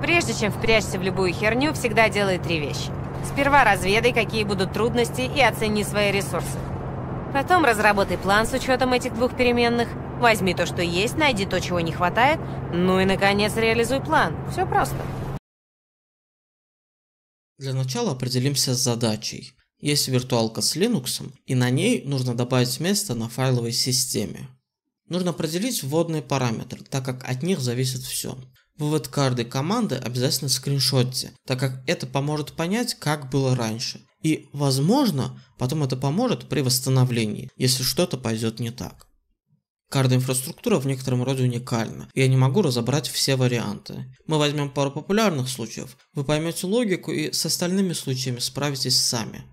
Прежде чем впрячься в любую херню, всегда делай три вещи. Сперва разведай, какие будут трудности, и оцени свои ресурсы. Потом разработай план с учетом этих двух переменных. Возьми то, что есть, найди то, чего не хватает. Ну и, наконец, реализуй план. Все просто. Для начала определимся с задачей. Есть виртуалка с Linux, и на ней нужно добавить место на файловой системе. Нужно определить вводные параметры, так как от них зависит все. Вывод карты команды обязательно скриншотите, так как это поможет понять, как было раньше. И, возможно, потом это поможет при восстановлении, если что-то пойдет не так. Карта инфраструктура в некотором роде уникальна, и я не могу разобрать все варианты. Мы возьмем пару популярных случаев, вы поймете логику и с остальными случаями справитесь сами.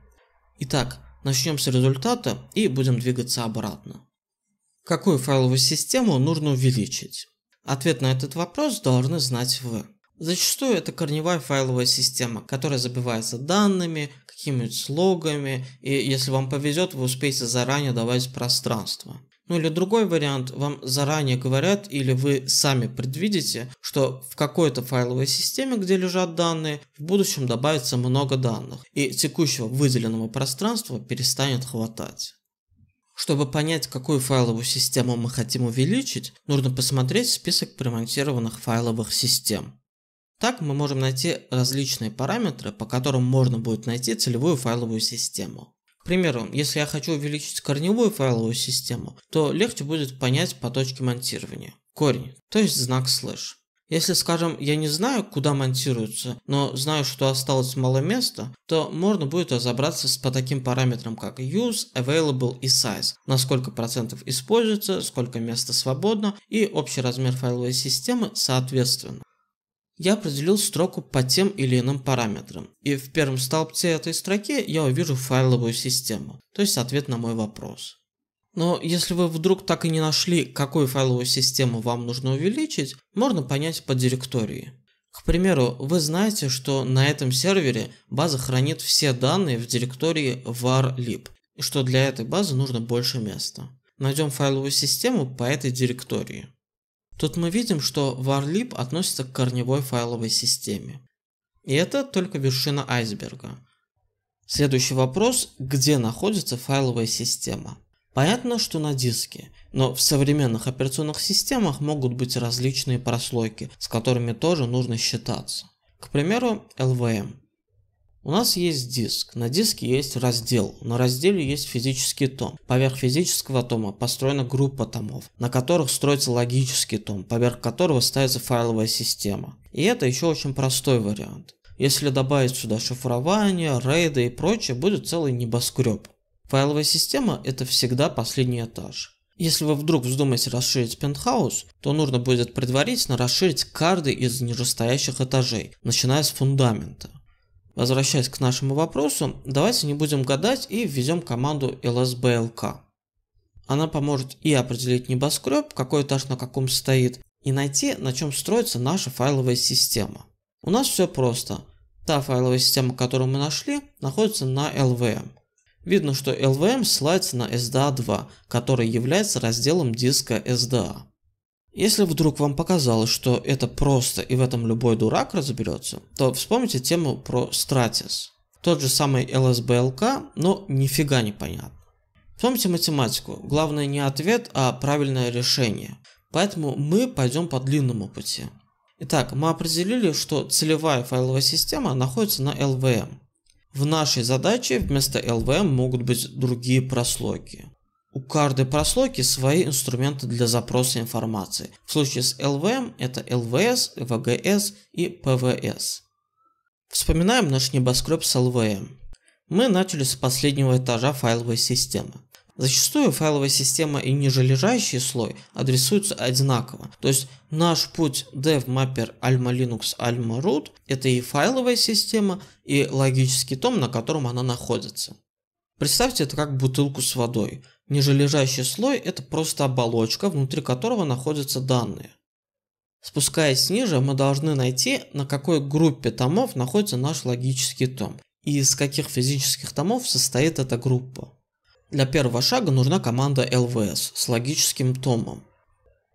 Итак, начнем с результата и будем двигаться обратно. Какую файловую систему нужно увеличить? Ответ на этот вопрос должны знать вы. Зачастую это корневая файловая система, которая забивается данными, какими-нибудь слогами, и если вам повезет, вы успеете заранее давать пространство. Ну или другой вариант, вам заранее говорят или вы сами предвидите, что в какой-то файловой системе, где лежат данные, в будущем добавится много данных, и текущего выделенного пространства перестанет хватать. Чтобы понять, какую файловую систему мы хотим увеличить, нужно посмотреть список примонтированных файловых систем. Так мы можем найти различные параметры, по которым можно будет найти целевую файловую систему. К примеру, если я хочу увеличить корневую файловую систему, то легче будет понять по точке монтирования. Корень, то есть знак слэш. Если, скажем, я не знаю, куда монтируется, но знаю, что осталось мало места, то можно будет разобраться с, по таким параметрам, как use, available и size, на сколько процентов используется, сколько места свободно и общий размер файловой системы соответственно. Я определил строку по тем или иным параметрам, и в первом столбце этой строки я увижу файловую систему, то есть ответ на мой вопрос. Но если вы вдруг так и не нашли, какую файловую систему вам нужно увеличить, можно понять по директории. К примеру, вы знаете, что на этом сервере база хранит все данные в директории var.lib, и что для этой базы нужно больше места. Найдем файловую систему по этой директории. Тут мы видим, что var.lib относится к корневой файловой системе. И это только вершина айсберга. Следующий вопрос, где находится файловая система. Понятно, что на диске, но в современных операционных системах могут быть различные прослойки, с которыми тоже нужно считаться. К примеру, LVM. Эм. У нас есть диск, на диске есть раздел, на разделе есть физический том. Поверх физического тома построена группа томов, на которых строится логический том, поверх которого ставится файловая система. И это еще очень простой вариант. Если добавить сюда шифрование, рейды и прочее, будет целый небоскреб. Файловая система – это всегда последний этаж. Если вы вдруг вздумаете расширить пентхаус, то нужно будет предварительно расширить каждый из нижестоящих этажей, начиная с фундамента. Возвращаясь к нашему вопросу, давайте не будем гадать и введем команду lsblk. Она поможет и определить небоскреб, какой этаж на каком стоит, и найти, на чем строится наша файловая система. У нас все просто. Та файловая система, которую мы нашли, находится на LVM. Видно, что LVM ссылается на SDA2, который является разделом диска SDA. Если вдруг вам показалось, что это просто и в этом любой дурак разберется, то вспомните тему про Stratis. Тот же самый LSBLK, но нифига не понятно. Вспомните математику. Главное не ответ, а правильное решение. Поэтому мы пойдем по длинному пути. Итак, мы определили, что целевая файловая система находится на LVM. В нашей задаче вместо LVM могут быть другие прослойки. У каждой прослойки свои инструменты для запроса информации. В случае с LVM это LVS, VGS и PVS. Вспоминаем наш небоскреб с LVM. Мы начали с последнего этажа файловой системы. Зачастую файловая система и нижележащий слой адресуются одинаково. То есть наш путь devmapper alma linux alma root это и файловая система, и логический том, на котором она находится. Представьте это как бутылку с водой. Нижележащий слой это просто оболочка, внутри которого находятся данные. Спускаясь ниже, мы должны найти, на какой группе томов находится наш логический том и из каких физических томов состоит эта группа. Для первого шага нужна команда LVS с логическим томом.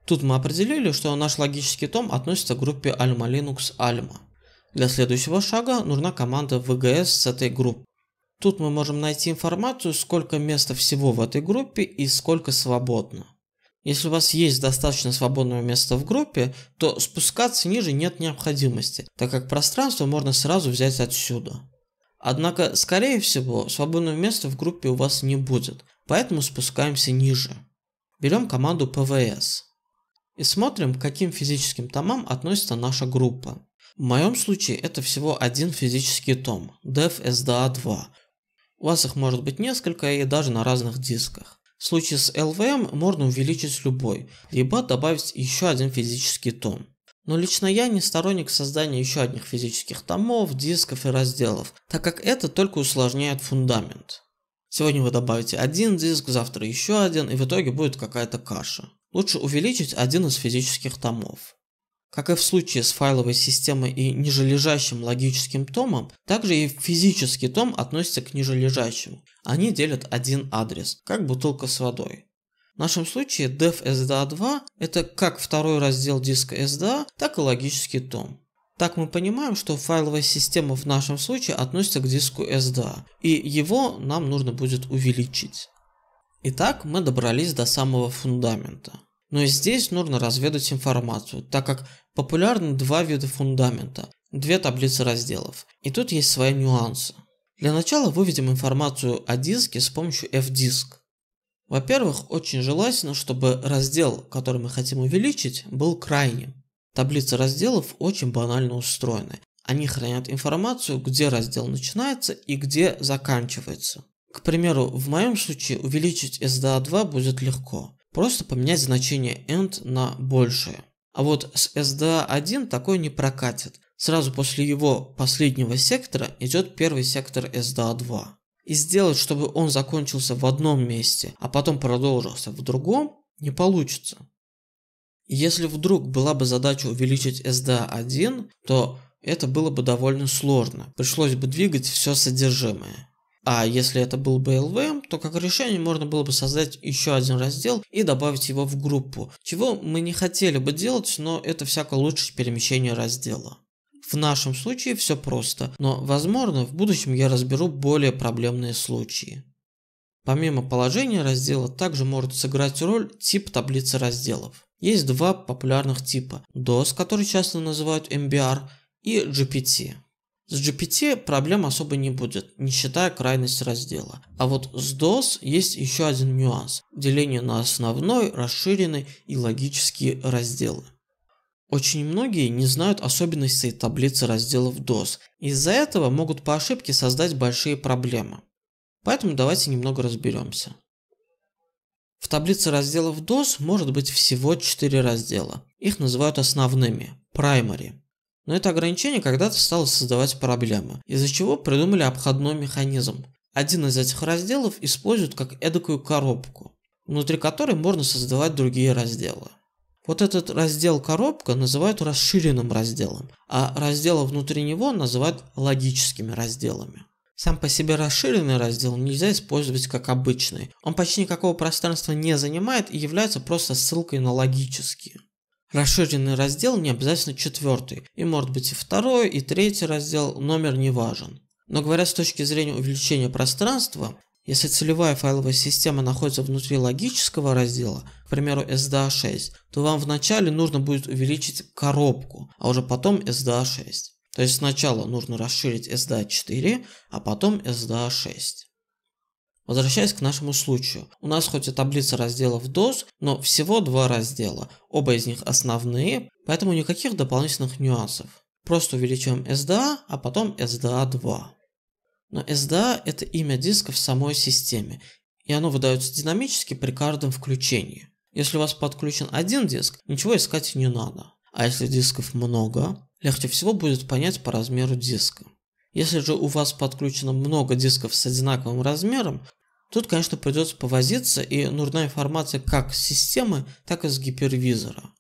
Тут мы определили, что наш логический том относится к группе Alma Linux Alma. Для следующего шага нужна команда VGS с этой группы. Тут мы можем найти информацию, сколько места всего в этой группе и сколько свободно. Если у вас есть достаточно свободного места в группе, то спускаться ниже нет необходимости, так как пространство можно сразу взять отсюда. Однако, скорее всего, свободного места в группе у вас не будет, поэтому спускаемся ниже. Берем команду PVS и смотрим, к каким физическим томам относится наша группа. В моем случае это всего один физический том, DEF 2. У вас их может быть несколько и даже на разных дисках. В случае с LVM можно увеличить любой, либо добавить еще один физический том. Но лично я не сторонник создания еще одних физических томов, дисков и разделов, так как это только усложняет фундамент. Сегодня вы добавите один диск, завтра еще один, и в итоге будет какая-то каша. Лучше увеличить один из физических томов. Как и в случае с файловой системой и нижележащим логическим томом, также и физический том относится к нижележащему. Они делят один адрес, как бутылка с водой. В нашем случае dev SDA2 – это как второй раздел диска SDA, так и логический том. Так мы понимаем, что файловая система в нашем случае относится к диску SDA, и его нам нужно будет увеличить. Итак, мы добрались до самого фундамента. Но и здесь нужно разведать информацию, так как популярны два вида фундамента, две таблицы разделов. И тут есть свои нюансы. Для начала выведем информацию о диске с помощью fdisk. Во-первых, очень желательно, чтобы раздел, который мы хотим увеличить, был крайним. Таблицы разделов очень банально устроены. Они хранят информацию, где раздел начинается и где заканчивается. К примеру, в моем случае увеличить SDA2 будет легко. Просто поменять значение end на большее. А вот с SDA1 такое не прокатит. Сразу после его последнего сектора идет первый сектор SDA2 и сделать, чтобы он закончился в одном месте, а потом продолжился в другом, не получится. Если вдруг была бы задача увеличить SDA1, то это было бы довольно сложно. Пришлось бы двигать все содержимое. А если это был бы LVM, то как решение можно было бы создать еще один раздел и добавить его в группу, чего мы не хотели бы делать, но это всяко лучше перемещение раздела. В нашем случае все просто, но возможно в будущем я разберу более проблемные случаи. Помимо положения раздела также может сыграть роль тип таблицы разделов. Есть два популярных типа – DOS, который часто называют MBR, и GPT. С GPT проблем особо не будет, не считая крайность раздела. А вот с DOS есть еще один нюанс – деление на основной, расширенный и логические разделы. Очень многие не знают особенностей таблицы разделов DOS, из-за этого могут по ошибке создать большие проблемы. Поэтому давайте немного разберемся. В таблице разделов DOS может быть всего 4 раздела. Их называют основными – primary. Но это ограничение когда-то стало создавать проблемы, из-за чего придумали обходной механизм. Один из этих разделов используют как эдакую коробку, внутри которой можно создавать другие разделы. Вот этот раздел коробка называют расширенным разделом, а разделы внутри него называют логическими разделами. Сам по себе расширенный раздел нельзя использовать как обычный. Он почти никакого пространства не занимает и является просто ссылкой на логические. Расширенный раздел не обязательно четвертый, и может быть и второй, и третий раздел, номер не важен. Но говоря с точки зрения увеличения пространства, если целевая файловая система находится внутри логического раздела, к примеру SDA6, то вам вначале нужно будет увеличить коробку, а уже потом SDA6. То есть сначала нужно расширить SDA4, а потом SDA6. Возвращаясь к нашему случаю, у нас хоть и таблица разделов DOS, но всего два раздела, оба из них основные, поэтому никаких дополнительных нюансов. Просто увеличиваем SDA, а потом SDA2. Но SDA – это имя диска в самой системе, и оно выдается динамически при каждом включении. Если у вас подключен один диск, ничего искать не надо. А если дисков много, легче всего будет понять по размеру диска. Если же у вас подключено много дисков с одинаковым размером, тут, конечно, придется повозиться и нужна информация как с системы, так и с гипервизора.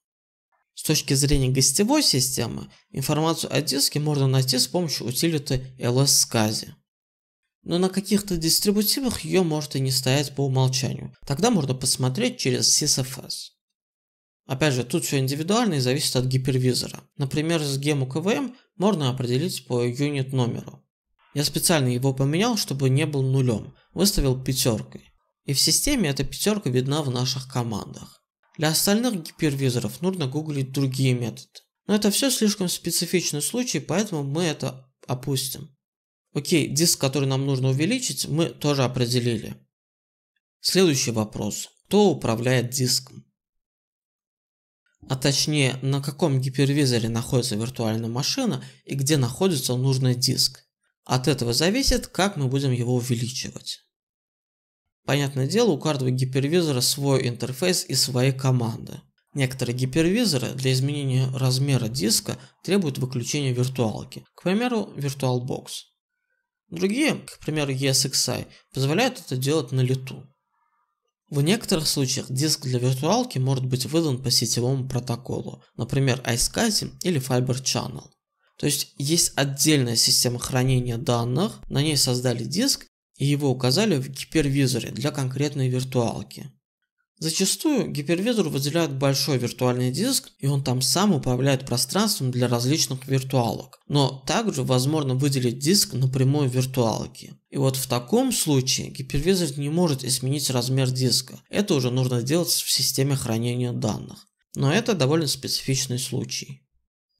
С точки зрения гостевой системы, информацию о диске можно найти с помощью утилиты LS-SCSI но на каких-то дистрибутивах ее может и не стоять по умолчанию. Тогда можно посмотреть через CSFS. Опять же, тут все индивидуально и зависит от гипервизора. Например, с гему КВМ можно определить по юнит номеру. Я специально его поменял, чтобы не был нулем, выставил пятеркой. И в системе эта пятерка видна в наших командах. Для остальных гипервизоров нужно гуглить другие методы. Но это все слишком специфичный случай, поэтому мы это опустим. Окей, диск, который нам нужно увеличить, мы тоже определили. Следующий вопрос. Кто управляет диском? А точнее, на каком гипервизоре находится виртуальная машина и где находится нужный диск. От этого зависит, как мы будем его увеличивать. Понятное дело, у каждого гипервизора свой интерфейс и свои команды. Некоторые гипервизоры для изменения размера диска требуют выключения виртуалки, к примеру VirtualBox. Другие, к примеру ESXi, позволяют это делать на лету. В некоторых случаях диск для виртуалки может быть выдан по сетевому протоколу, например iSCSI или Fiber Channel. То есть есть отдельная система хранения данных, на ней создали диск и его указали в гипервизоре для конкретной виртуалки. Зачастую гипервизор выделяет большой виртуальный диск, и он там сам управляет пространством для различных виртуалок. Но также возможно выделить диск напрямую в виртуалке. И вот в таком случае гипервизор не может изменить размер диска. Это уже нужно делать в системе хранения данных. Но это довольно специфичный случай.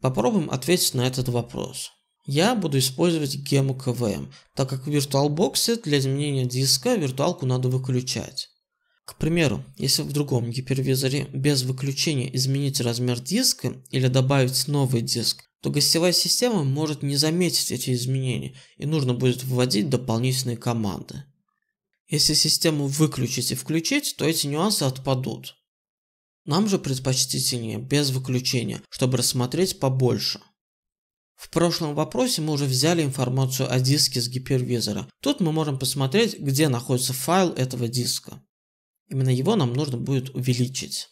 Попробуем ответить на этот вопрос. Я буду использовать гему КВМ, так как в VirtualBox для изменения диска виртуалку надо выключать. К примеру, если в другом гипервизоре без выключения изменить размер диска или добавить новый диск, то гостевая система может не заметить эти изменения и нужно будет вводить дополнительные команды. Если систему выключить и включить, то эти нюансы отпадут. Нам же предпочтительнее без выключения, чтобы рассмотреть побольше. В прошлом вопросе мы уже взяли информацию о диске с гипервизора. Тут мы можем посмотреть, где находится файл этого диска. Именно его нам нужно будет увеличить.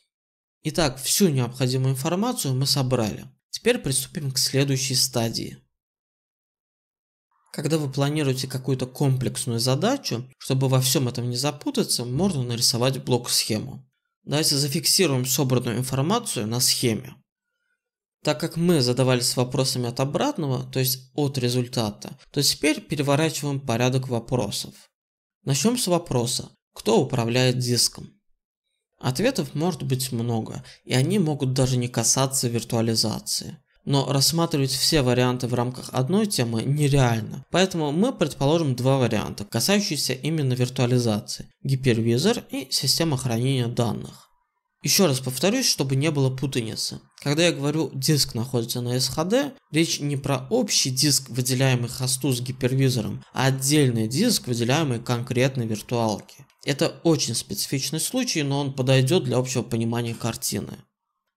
Итак, всю необходимую информацию мы собрали. Теперь приступим к следующей стадии. Когда вы планируете какую-то комплексную задачу, чтобы во всем этом не запутаться, можно нарисовать блок-схему. Давайте зафиксируем собранную информацию на схеме. Так как мы задавались вопросами от обратного, то есть от результата, то теперь переворачиваем порядок вопросов. Начнем с вопроса, кто управляет диском? Ответов может быть много, и они могут даже не касаться виртуализации. Но рассматривать все варианты в рамках одной темы нереально, поэтому мы предположим два варианта, касающиеся именно виртуализации – гипервизор и система хранения данных. Еще раз повторюсь, чтобы не было путаницы. Когда я говорю диск находится на SHD, речь не про общий диск, выделяемый хосту с гипервизором, а отдельный диск, выделяемый конкретной виртуалке. Это очень специфичный случай, но он подойдет для общего понимания картины.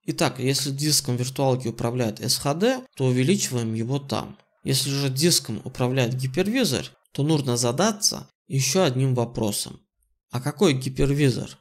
Итак, если диском виртуалки управляет SHD, то увеличиваем его там. Если же диском управляет гипервизор, то нужно задаться еще одним вопросом. А какой гипервизор?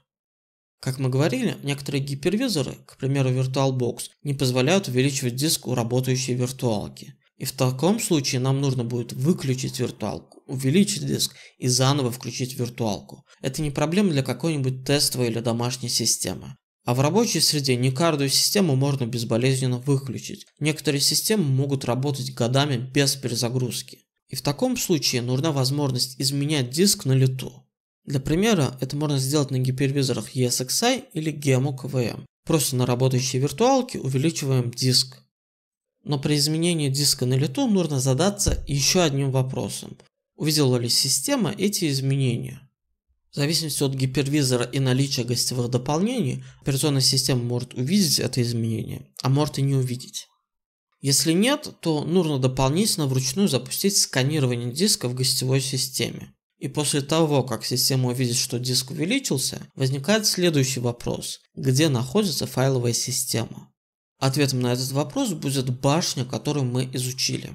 Как мы говорили, некоторые гипервизоры, к примеру VirtualBox, не позволяют увеличивать диск у работающей виртуалки. И в таком случае нам нужно будет выключить виртуалку, увеличить диск и заново включить виртуалку. Это не проблема для какой-нибудь тестовой или домашней системы. А в рабочей среде некардую систему можно безболезненно выключить. Некоторые системы могут работать годами без перезагрузки. И в таком случае нужна возможность изменять диск на лету. Для примера, это можно сделать на гипервизорах ESXi или GMO KVM. Просто на работающей виртуалке увеличиваем диск. Но при изменении диска на лету нужно задаться еще одним вопросом. Увидела ли система эти изменения? В зависимости от гипервизора и наличия гостевых дополнений, операционная система может увидеть это изменение, а может и не увидеть. Если нет, то нужно дополнительно вручную запустить сканирование диска в гостевой системе. И после того, как система увидит, что диск увеличился, возникает следующий вопрос – где находится файловая система? Ответом на этот вопрос будет башня, которую мы изучили.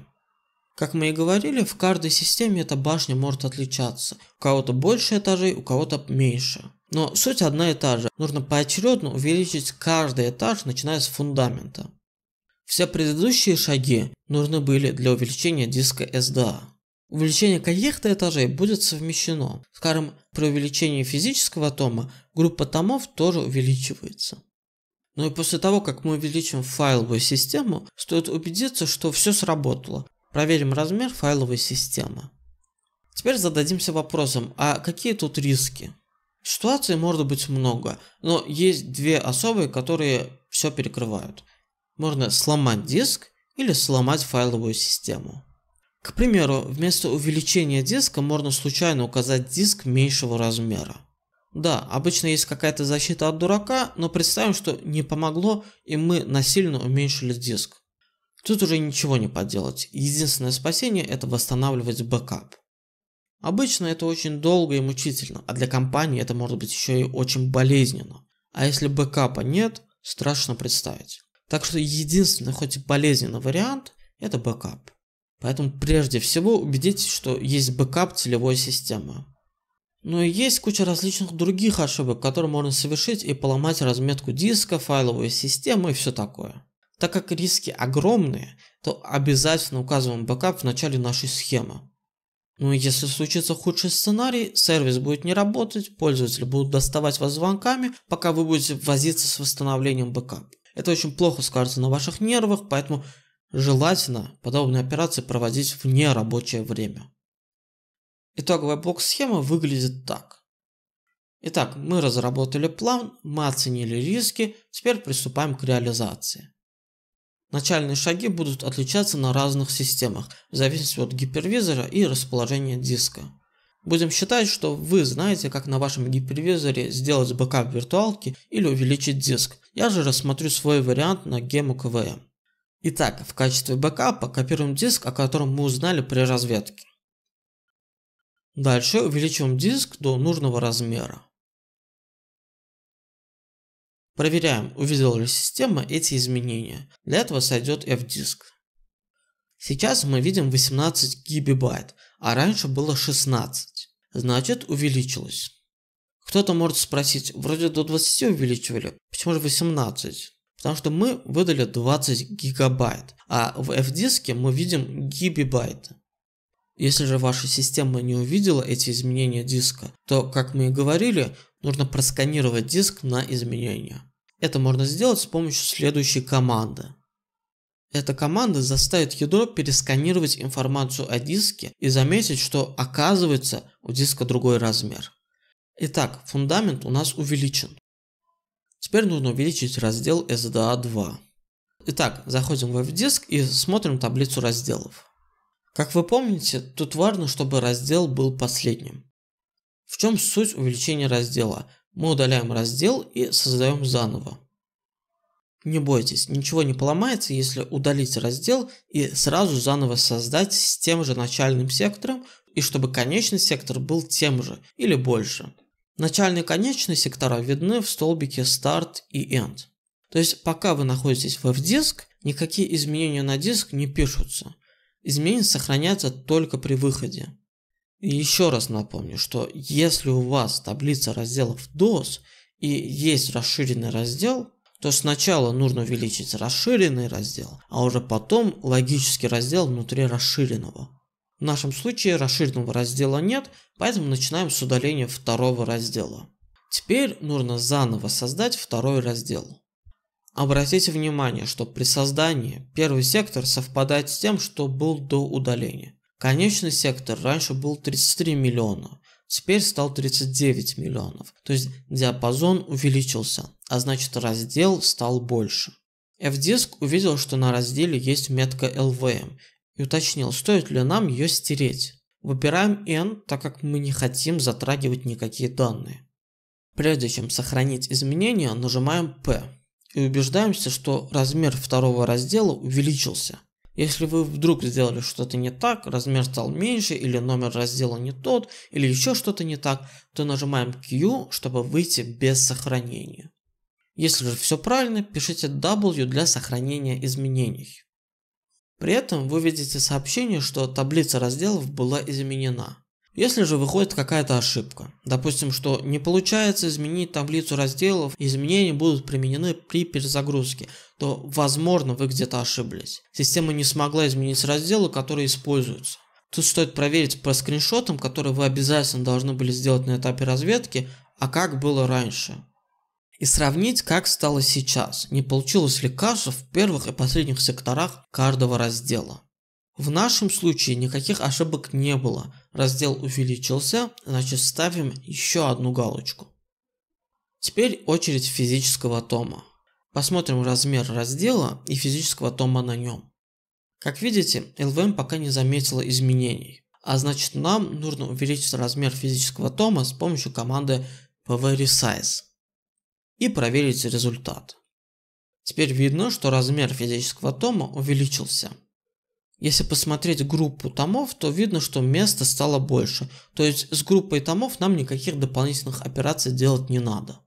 Как мы и говорили, в каждой системе эта башня может отличаться. У кого-то больше этажей, у кого-то меньше. Но суть одна и та же. Нужно поочередно увеличить каждый этаж, начиная с фундамента. Все предыдущие шаги нужны были для увеличения диска SDA. Увеличение каких-то этажей будет совмещено. Скажем, при увеличении физического тома группа томов тоже увеличивается. Но и после того, как мы увеличим файловую систему, стоит убедиться, что все сработало. Проверим размер файловой системы. Теперь зададимся вопросом, а какие тут риски? Ситуаций может быть много, но есть две особые, которые все перекрывают. Можно сломать диск или сломать файловую систему. К примеру, вместо увеличения диска можно случайно указать диск меньшего размера. Да, обычно есть какая-то защита от дурака, но представим, что не помогло и мы насильно уменьшили диск. Тут уже ничего не поделать. Единственное спасение – это восстанавливать бэкап. Обычно это очень долго и мучительно, а для компании это может быть еще и очень болезненно. А если бэкапа нет, страшно представить. Так что единственный, хоть и болезненный вариант – это бэкап. Поэтому прежде всего убедитесь, что есть бэкап целевой системы. Но есть куча различных других ошибок, которые можно совершить и поломать разметку диска, файловую систему и все такое. Так как риски огромные, то обязательно указываем бэкап в начале нашей схемы. Ну и если случится худший сценарий, сервис будет не работать, пользователи будут доставать вас звонками, пока вы будете возиться с восстановлением бэкапа. Это очень плохо скажется на ваших нервах, поэтому желательно подобные операции проводить в нерабочее время. Итоговая блок-схема выглядит так. Итак, мы разработали план, мы оценили риски, теперь приступаем к реализации. Начальные шаги будут отличаться на разных системах, в зависимости от гипервизора и расположения диска. Будем считать, что вы знаете, как на вашем гипервизоре сделать бэкап виртуалки или увеличить диск. Я же рассмотрю свой вариант на гему КВМ. Итак, в качестве бэкапа копируем диск, о котором мы узнали при разведке. Дальше увеличиваем диск до нужного размера. Проверяем, увидела ли система эти изменения. Для этого сойдет F-диск. Сейчас мы видим 18 гигабайт, а раньше было 16. Значит увеличилось. Кто-то может спросить, вроде до 20 увеличивали, почему же 18? Потому что мы выдали 20 гигабайт, а в F-диске мы видим гигабайты. Если же ваша система не увидела эти изменения диска, то, как мы и говорили, нужно просканировать диск на изменения. Это можно сделать с помощью следующей команды. Эта команда заставит ядро пересканировать информацию о диске и заметить, что оказывается у диска другой размер. Итак, фундамент у нас увеличен. Теперь нужно увеличить раздел SDA2. Итак, заходим в F-диск и смотрим таблицу разделов. Как вы помните, тут важно, чтобы раздел был последним. В чем суть увеличения раздела? Мы удаляем раздел и создаем заново. Не бойтесь, ничего не поломается, если удалить раздел и сразу заново создать с тем же начальным сектором, и чтобы конечный сектор был тем же или больше. Начальный и конечный сектора видны в столбике Start и End. То есть пока вы находитесь в F-диск, никакие изменения на диск не пишутся изменения сохраняются только при выходе. И еще раз напомню, что если у вас таблица разделов DOS и есть расширенный раздел, то сначала нужно увеличить расширенный раздел, а уже потом логический раздел внутри расширенного. В нашем случае расширенного раздела нет, поэтому начинаем с удаления второго раздела. Теперь нужно заново создать второй раздел. Обратите внимание, что при создании первый сектор совпадает с тем, что был до удаления. Конечный сектор раньше был 33 миллиона, теперь стал 39 миллионов. То есть диапазон увеличился, а значит раздел стал больше. f увидел, что на разделе есть метка LVM и уточнил, стоит ли нам ее стереть. Выбираем N, так как мы не хотим затрагивать никакие данные. Прежде чем сохранить изменения, нажимаем P и убеждаемся, что размер второго раздела увеличился. Если вы вдруг сделали что-то не так, размер стал меньше или номер раздела не тот, или еще что-то не так, то нажимаем Q, чтобы выйти без сохранения. Если же все правильно, пишите W для сохранения изменений. При этом вы видите сообщение, что таблица разделов была изменена. Если же выходит какая-то ошибка, допустим, что не получается изменить таблицу разделов, изменения будут применены при перезагрузке, то возможно вы где-то ошиблись. Система не смогла изменить разделы, которые используются. Тут стоит проверить по скриншотам, которые вы обязательно должны были сделать на этапе разведки, а как было раньше. И сравнить, как стало сейчас, не получилось ли каша в первых и последних секторах каждого раздела. В нашем случае никаких ошибок не было. Раздел увеличился, значит ставим еще одну галочку. Теперь очередь физического тома. Посмотрим размер раздела и физического тома на нем. Как видите, LVM пока не заметила изменений, а значит нам нужно увеличить размер физического тома с помощью команды pvresize и проверить результат. Теперь видно, что размер физического тома увеличился – если посмотреть группу томов, то видно, что места стало больше, то есть с группой томов нам никаких дополнительных операций делать не надо.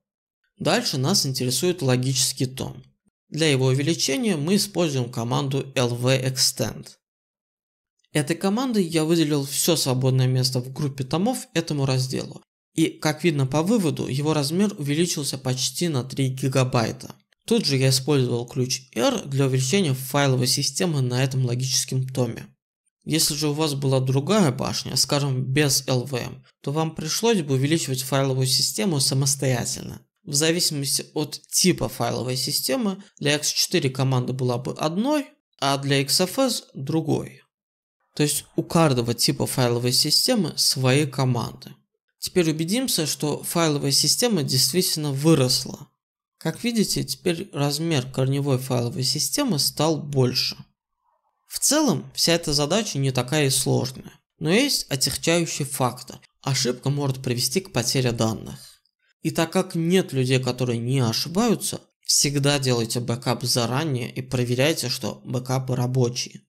Дальше нас интересует логический том. Для его увеличения мы используем команду lvextend. Этой командой я выделил все свободное место в группе томов этому разделу. И как видно по выводу, его размер увеличился почти на 3 гигабайта. Тут же я использовал ключ R для увеличения файловой системы на этом логическом томе. Если же у вас была другая башня, скажем без LVM, то вам пришлось бы увеличивать файловую систему самостоятельно. В зависимости от типа файловой системы, для X4 команда была бы одной, а для XFS другой. То есть у каждого типа файловой системы свои команды. Теперь убедимся, что файловая система действительно выросла. Как видите, теперь размер корневой файловой системы стал больше. В целом, вся эта задача не такая и сложная, но есть отягчающий фактор. Ошибка может привести к потере данных. И так как нет людей, которые не ошибаются, всегда делайте бэкап заранее и проверяйте, что бэкапы рабочие.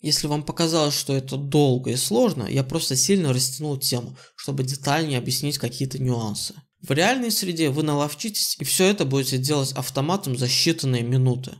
Если вам показалось, что это долго и сложно, я просто сильно растянул тему, чтобы детальнее объяснить какие-то нюансы. В реальной среде вы наловчитесь, и все это будете делать автоматом за считанные минуты.